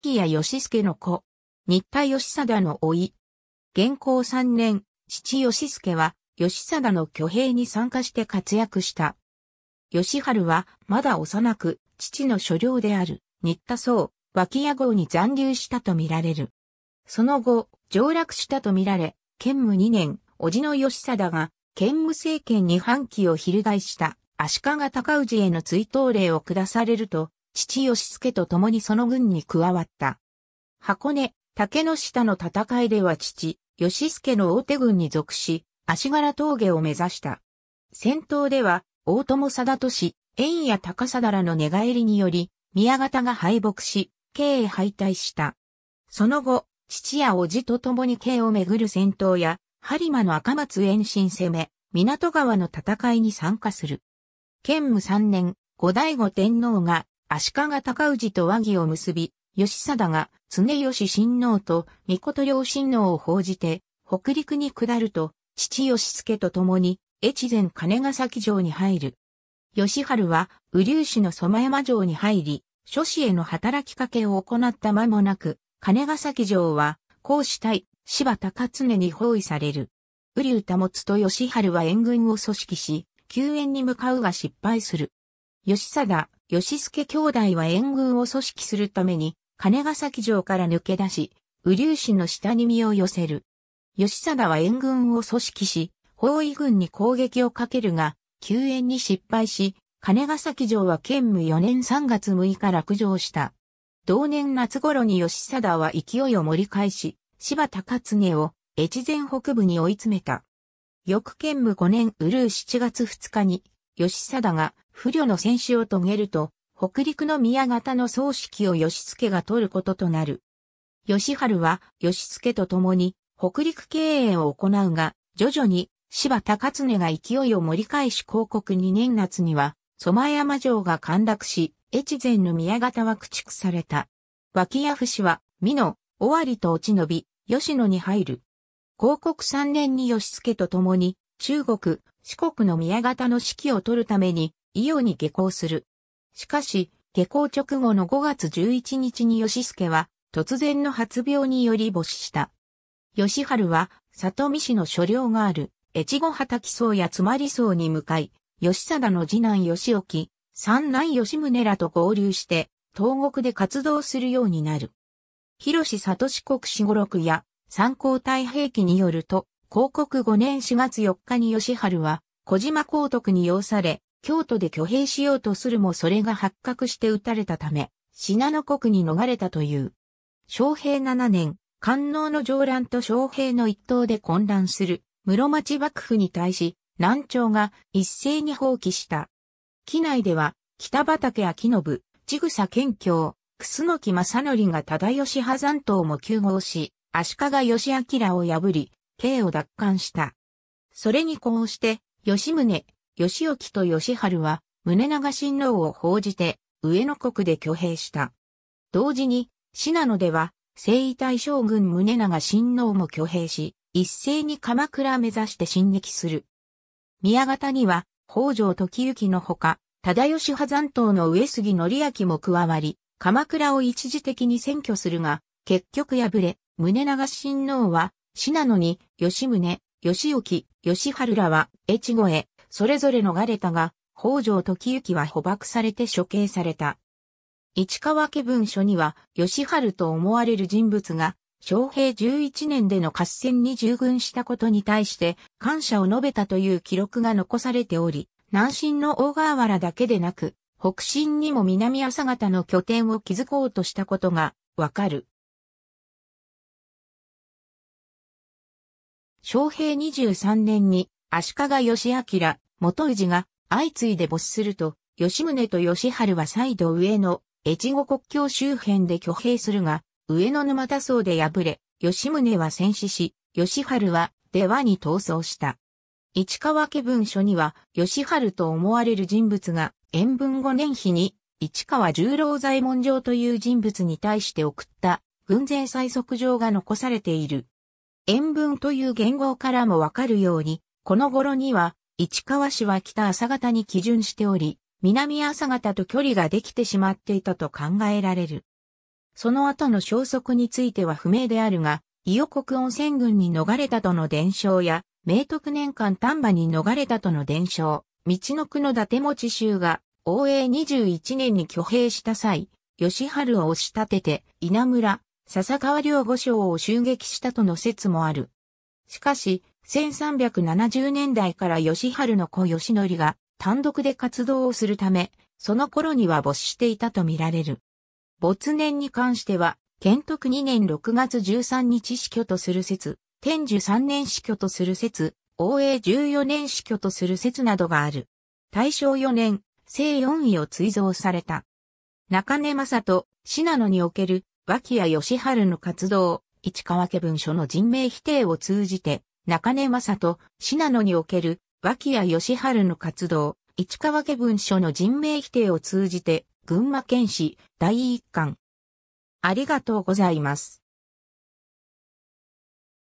木や義助の子、新田義貞の甥い。元寇三年、父義助は、義貞の挙兵に参加して活躍した。義春は、まだ幼く、父の所領である、新田宗、脇屋号に残留したとみられる。その後、上洛したとみられ、兼務二年、叔父の義貞が、兼務政権に反旗を翻した、足利尊氏への追悼令を下されると、父義助と共にその軍に加わった。箱根、竹の下の戦いでは父、義助の大手軍に属し、足柄峠を目指した。戦闘では、大友貞俊、円や高貞らの寝返りにより、宮方が敗北し、京へ敗退した。その後、父や叔父と共に京をめぐる戦闘や、播磨の赤松延伸攻め、港川の戦いに参加する。建武3年、後醍醐天皇が足利高氏と和議を結び、義貞が常義親王と御事両親王を報じて、北陸に下ると、父義助と共に、越前金ヶ崎城に入る。義春は、雨竜市の染山城に入り、諸子への働きかけを行った間もなく、金ヶ崎城は、公子対柴高常に包囲される。雨竜保と義春は援軍を組織し、救援に向かうが失敗する。義貞、吉助兄弟は援軍を組織するために、金ヶ崎城から抜け出し、雨竜氏の下に身を寄せる。吉貞は援軍を組織し、包囲軍に攻撃をかけるが、救援に失敗し、金ヶ崎城は兼務4年3月6日落城した。同年夏頃に吉貞は勢いを盛り返し、柴高勝を越前北部に追い詰めた。翌兼務5年うるう7月2日に義貞が不慮の戦死を遂げると、北陸の宮方の葬式を義助が取ることとなる。義春は義助と共に北陸経営を行うが、徐々に柴高常が勢いを盛り返し広告2年夏には、蘇前山城が陥落し、越前の宮方は駆逐された。脇屋伏は、美濃、尾張と落ち延び、吉野に入る。広告3年に義助と共に、中国、四国の宮方の指揮を取るために、伊予に下校する。しかし、下校直後の5月11日に吉助は、突然の発病により母死した。吉春は、里見市の所領がある、越後畑荘やつまり荘に向かい、吉貞の次男吉沖、三男吉宗らと合流して、東国で活動するようになる。広志里四国四五六や、参考太平記によると、広告5年4月4日に吉春は、小島光徳に要され、京都で挙兵しようとするもそれが発覚して撃たれたため、信濃国に逃れたという。昌平7年、官能の上乱と昌平の一党で混乱する、室町幕府に対し、南朝が一斉に放棄した。機内では、北畠明信、千草県境、楠木正則が忠吉波山島も休合し、足利義明を破り、刑を奪還した。それにこうして、吉宗、義興と義春は、宗長親王を報じて、上野国で挙兵した。同時に、信濃では、征夷大将軍宗長親王も挙兵し、一斉に鎌倉目指して進撃する。宮方には、北条時行のほか、忠義派残党の上杉則明も加わり、鎌倉を一時的に占拠するが、結局敗れ、宗長親王は死なのに、吉宗、吉行、吉春らは、越後へ、それぞれ逃れたが、北条時行は捕獲されて処刑された。市川家文書には、吉春と思われる人物が、昌平11年での合戦に従軍したことに対して、感謝を述べたという記録が残されており、南進の大川原だけでなく、北進にも南朝方の拠点を築こうとしたことがわかる。昭平23年に足利義明、元氏が相次いで没すると、吉宗と吉春は再度上野、越後国境周辺で挙兵するが、上野沼田荘で敗れ、吉宗は戦死し、吉春は出羽に逃走した。市川家文書には、吉春と思われる人物が、延文5年日に、市川十郎左衛門城という人物に対して送った、軍勢最速状が残されている。塩分という言語からもわかるように、この頃には、市川市は北朝方に基準しており、南朝方と距離ができてしまっていたと考えられる。その後の消息については不明であるが、伊予国温泉軍に逃れたとの伝承や、明徳年間丹波に逃れたとの伝承、道の区の伊達持衆が、応永21年に挙兵した際、吉春を押し立てて、稲村、笹川領五将を襲撃したとの説もある。しかし、1370年代から吉春の子吉則が単独で活動をするため、その頃には没していたとみられる。没年に関しては、建徳2年6月13日死去とする説、天寿3年死去とする説、応永14年死去とする説などがある。大正4年、正4位を追贈された。中根正人、信濃における脇谷義春の活動、市川家文書の人命否定を通じて、中根正人、信濃における脇谷義春の活動、市川家文書の人命否定を通じて、群馬県史第一巻。ありがとうございます。